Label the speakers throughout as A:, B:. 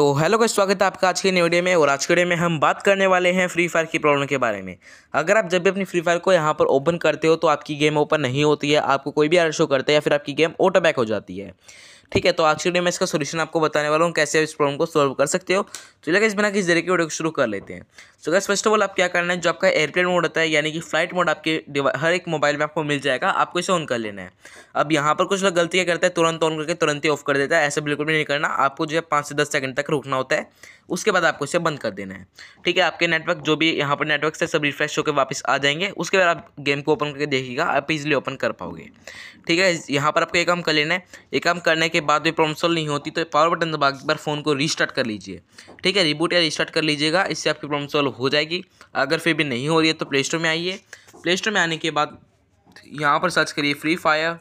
A: तो हेलो का स्वागत है आपका आज के नए वीडियो में और आज के वीडियो में हम बात करने वाले हैं फ्री फायर की प्रॉब्लम के बारे में अगर आप जब भी अपनी फ्री फायर को यहाँ पर ओपन करते हो तो आपकी गेम ओपन नहीं होती है आपको कोई भी आर शो करता है या फिर आपकी गेम ऑटो बैक हो जाती है ठीक है तो आज के वीडियो में इसका सोल्यूशन आपको बताने वाला हूँ कैसे आप इस प्रॉब्लम को सॉल्व कर सकते हो तो लगे इस बिना किस जरिए की वीडियो को शुरू कर लेते हैं तो गैस फर्स्ट ऑफ ऑल आप क्या करना है जो आपका एयरप्लेन मोड होता है यानी कि फ्लाइट मोड आपके हर एक मोबाइल में आपको मिल जाएगा आपको इसे ऑन कर लेना है अब यहाँ पर कुछ लोग गलतियाँ करते हैं तुरंत ऑन करके तुरंत ही ऑफ कर देता है ऐसा बिल्कुल भी नहीं करना आपको जो है पाँच से दस सेकंड तक तक रुकना होता है उसके बाद आपको इसे बंद कर देना है ठीक है आपके नेटवर्क जो भी यहाँ पर नेटवर्क से सब रिफ्रेश होकर वापस आ जाएंगे उसके बाद आप गेम को ओपन करके देखिएगा आप इजिली ओपन कर पाओगे ठीक है यहाँ पर आपको एक काम कर लेना है एक काम करने के बाद भी प्रॉब्लम सॉल्व नहीं होती तो पावर बटन दबा के बार फ़ोन को रिस्टार्ट कर लीजिए ठीक है रिबूट या रिस्टार्ट कर लीजिएगा इससे आपकी प्रॉब्लम सॉल्व हो जाएगी अगर फिर भी नहीं हो रही है तो प्ले स्टोर में आइए प्ले स्टोर में आने के बाद यहाँ पर सर्च करिए Free Fire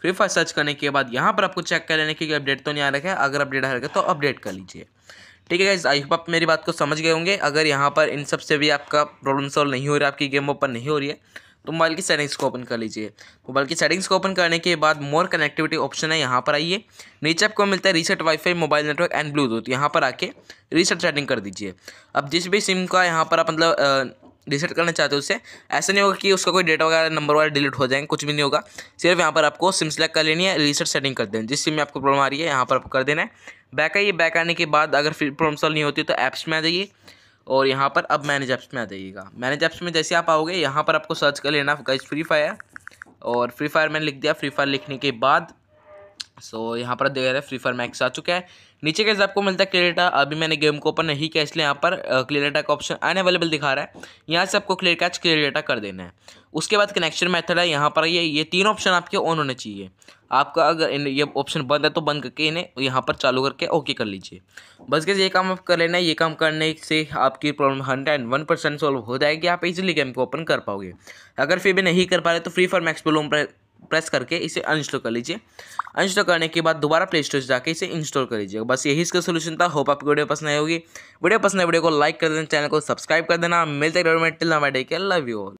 A: Free Fire search करने के बाद यहाँ पर आपको चेक कर लेने की अपडेट तो नहीं आ रखा है अगर अपडेट आ रखा है तो अपडेट कर लीजिए ठीक है आई होप आप मेरी बात को समझ गए होंगे अगर यहाँ पर इन सब से भी आपका प्रॉब्लम सॉल्व नहीं हो रहा आपकी गेम ओपन नहीं हो रही है तो मोबाइल की सेटिंग्स को ओपन कर लीजिए मोबाइल की सेटिंग्स को ओपन करने के बाद मोर कनेक्टिविटी ऑप्शन है यहाँ पर आइए नीचे आपको मिलता है reset WiFi mobile network and Bluetooth यहाँ पर आके रीसेट सेटिंग कर दीजिए अब जिस भी सिम का यहाँ पर आप मतलब डिलीट करना चाहते हो उससे ऐसा नहीं होगा कि उसका कोई डेटा वगैरह नंबर वगैरह डिलीट हो जाएंगे कुछ भी नहीं होगा सिर्फ यहाँ पर आपको सिम सेलेक्ट कर लेनी है रीसेट सेटिंग कर देना जिस सिम में आपको प्रॉब्लम आ रही है यहाँ पर आपको कर देना है बैक आइए बैक आने के बाद अगर फिर प्रॉब्लम सॉल्व नहीं होती तो ऐप्स में आ जाइए और यहाँ पर अब मैनेज ऐप्स में आ जाइएगा मैनेज ऐप्स में जैसे आप आओगे यहाँ पर आपको सर्च कर लेना फ्री फायर और फ्री फायर मैंने लिख दिया फ्री फायर लिखने के बाद सो so, यहाँ पर देख रहे हैं फ्री फायर मैक्स आ चुका है नीचे कैसे आपको मिलता है क्लियर डाटा अभी मैंने गेम को ओपन नहीं किया इसलिए यहाँ पर क्लियर का ऑप्शन अनअवेलेबल दिखा रहा है यहाँ से आपको क्लियर कैच क्लियर डेटा कर देना है उसके बाद कनेक्शन मेथड है यहाँ पर ये ये तीन ऑप्शन आपके ऑन होने चाहिए आपका अगर ये ऑप्शन बंद है तो बंद करके इन्हें यहाँ पर चालू करके ओके कर लीजिए बस कैसे ये काम आप कर लेना है ये काम करने से आपकी problem hundred and one percent solve हो जाएगी आप इजीली गेम को ओपन कर पाओगे अगर फिर भी नहीं कर पा रहे तो फ्री फायर मैक्स पर प्रेस करके इसे अनइंस्टॉल कर लीजिए अनइंस्टॉल करने के बाद दोबारा प्ले स्टोर से जाकर इसे इंस्टॉल कर लीजिए बस यही इसका सोल्यूशन था होप आपकी वीडियो पसंद आई होगी वीडियो पसंद है वीडियो को लाइक कर देना चैनल को सब्सक्राइब कर देना मिलते हैं के लव यू